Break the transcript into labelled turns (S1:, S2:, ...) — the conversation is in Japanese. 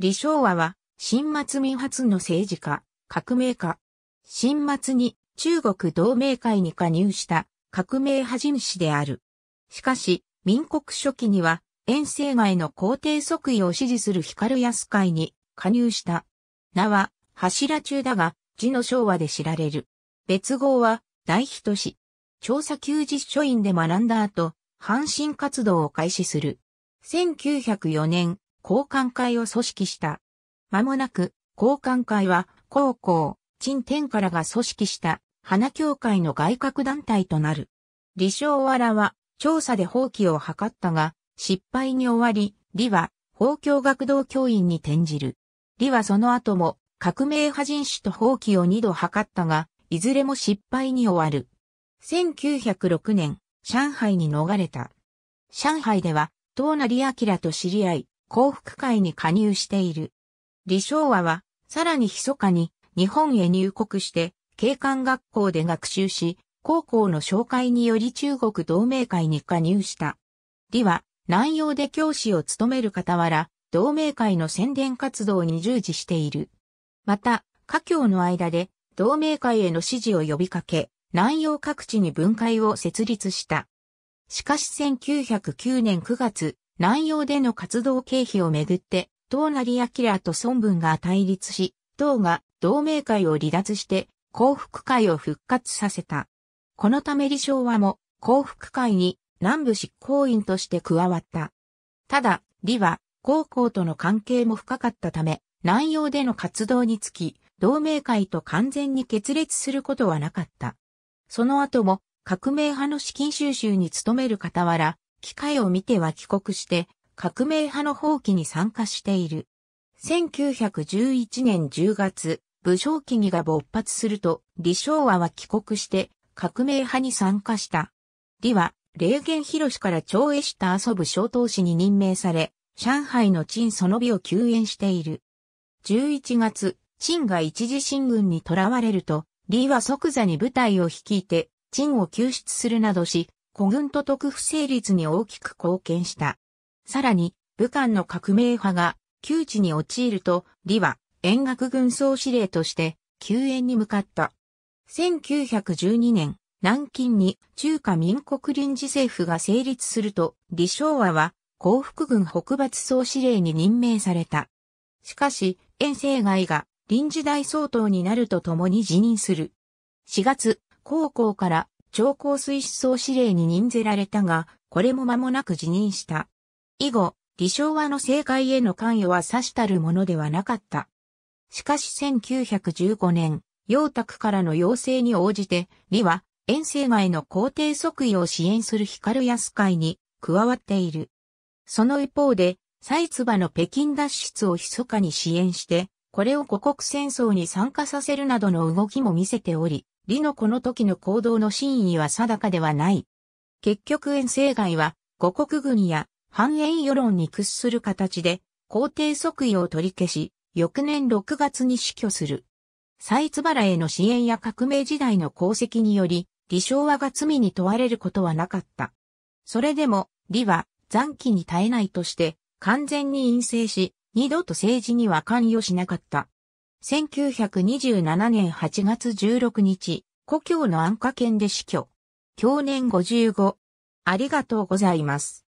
S1: 李昭和は、新末民発の政治家、革命家。新末に中国同盟会に加入した革命派人士である。しかし、民国初期には、遠征外の皇帝即位を支持する光安会に加入した。名は、柱中だが、字の昭和で知られる。別号は、大人氏。調査休日書院で学んだ後、阪神活動を開始する。1904年、交換会を組織した。間もなく、交換会は、高校、陳天からが組織した、花協会の外郭団体となる。李承和は、調査で放棄を図ったが、失敗に終わり、李は、法教学堂教員に転じる。李はその後も、革命派人種と放棄を二度図ったが、いずれも失敗に終わる。1906年、上海に逃れた。上海では、東成明と知り合い、幸福会に加入している。李昭和は、さらに密かに日本へ入国して、警官学校で学習し、高校の紹介により中国同盟会に加入した。李は、南洋で教師を務める傍ら、同盟会の宣伝活動に従事している。また、家教の間で、同盟会への支持を呼びかけ、南洋各地に分会を設立した。しかし1909年9月、南洋での活動経費をめぐって、東成明と孫文が対立し、党が同盟会を離脱して幸福会を復活させた。このため李昭和も幸福会に南部執行員として加わった。ただ、李は高校との関係も深かったため、南洋での活動につき、同盟会と完全に決裂することはなかった。その後も革命派の資金収集に努める傍ら、機会を見ては帰国して、革命派の放棄に参加している。1911年10月、武将起義が勃発すると、李昭和は帰国して、革命派に参加した。李は、霊源広から長江た遊ぶ小東氏に任命され、上海の陳その美を救援している。11月、陳が一時進軍に囚われると、李は即座に部隊を率いて、陳を救出するなどし、古軍と特府成立に大きく貢献した。さらに、武漢の革命派が窮地に陥ると、李は遠学軍総司令として救援に向かった。1912年、南京に中華民国臨時政府が成立すると、李昭和は幸福軍北伐総司令に任命された。しかし、遠征外が臨時大総統になるとともに辞任する。4月、高校から超高水思想指令に任ぜられたが、これも間もなく辞任した。以後、李昭和の政界への関与はさしたるものではなかった。しかし1915年、楊卓からの要請に応じて、李は、遠征外の皇帝即位を支援する光安会に加わっている。その一方で、蔡場の北京脱出を密かに支援して、これを五国戦争に参加させるなどの動きも見せており、李のこの時の行動の真意は定かではない。結局遠征外は、五国軍や繁栄世論に屈する形で、皇帝即位を取り消し、翌年6月に死去する。ツ津原への支援や革命時代の功績により、李昭和が罪に問われることはなかった。それでも、李は残機に耐えないとして、完全に陰性し、二度と政治には関与しなかった。1927年8月16日、故郷の安価県で死去。去年55。ありがとうございます。